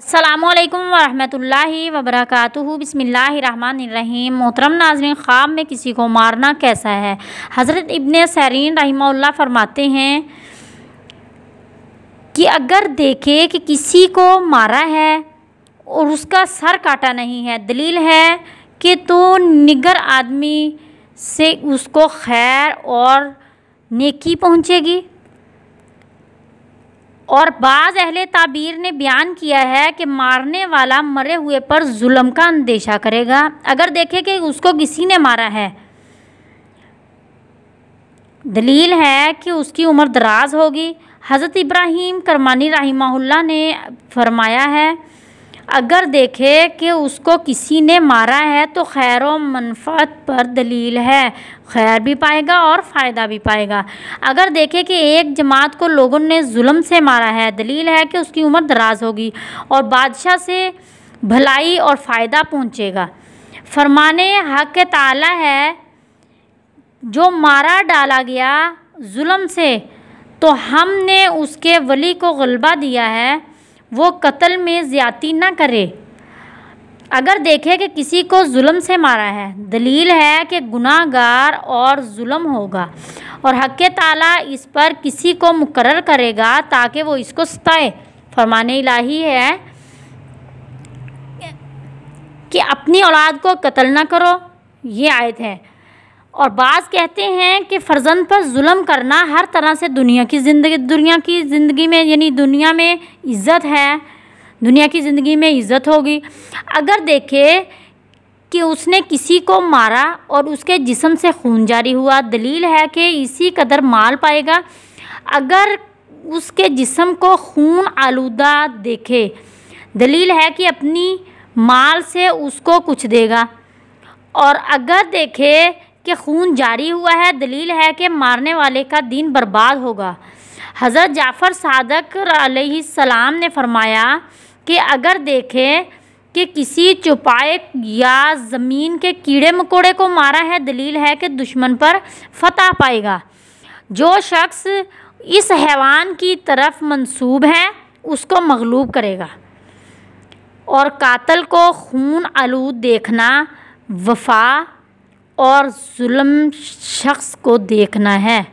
अल्लाम वरहमतुल्लाहि वबरक बिस्मिल्लाहिर्रहमानिर्रहीम मोहतरम नाजमिन ख़्वाब में किसी को मारना कैसा है हज़रत इबन सरीन रहीमल्ला फरमाते हैं कि अगर देखे कि किसी को मारा है और उसका सर काटा नहीं है दलील है कि तो निगर आदमी से उसको खैर और नेकी पहुँचेगी और बाज़ अहल ताबीर ने बयान किया है कि मारने वाला मरे हुए पर जुल्म का अंदेशा करेगा अगर देखे कि उसको किसी ने मारा है दलील है कि उसकी उम्र दराज होगी हज़रत इब्राहिम करमानी रही ने फरमाया है अगर देखे कि उसको किसी ने मारा है तो खैर व मनफत पर दलील है खैर भी पाएगा और फ़ायदा भी पाएगा अगर देखे कि एक जमात को लोगों ने जुल्म से मारा है दलील है कि उसकी उम्र दराज होगी और बादशाह से भलाई और फ़ायदा पहुँचेगा फरमाने हक ताला है जो मारा डाला गया जुल्म से तो हमने उसके वली को गलबा दिया है वो कत्ल में ज़्यादती ना करे अगर देखे कि किसी को जुल्म से मारा है दलील है कि गुनागार और जुल्म होगा और हक ताला इस पर किसी को मुकर करेगा ताकि वो इसको सताए फरमाने लाही है कि अपनी औलाद को कत्ल ना करो ये आयत है और बाज़ कहते हैं कि फ़र्जंद पर जुल्म करना हर तरह से दुनिया की ज़िंदगी दुनिया की ज़िंदगी में यानी दुनिया में इज़्ज़त है दुनिया की ज़िंदगी में इज़्ज़त होगी अगर देखे कि उसने किसी को मारा और उसके जिसम से खून जारी हुआ दलील है कि इसी कदर माल पाएगा अगर उसके जिसम को खून आलूदा देखे दलील है कि अपनी माल से उसको कुछ देगा और अगर देखे कि खून जारी हुआ है दलील है कि मारने वाले का दिन बर्बाद होगा हज़रत जाफ़र सादक सलाम ने फरमाया कि अगर देखें कि किसी चौपाए या ज़मीन के कीड़े मकोड़े को मारा है दलील है कि दुश्मन पर फतह पाएगा जो शख्स इस हैवान की तरफ मंसूब है उसको मगलूब करेगा और कातल को खून आलूद देखना वफा और जुल्म शख्स को देखना है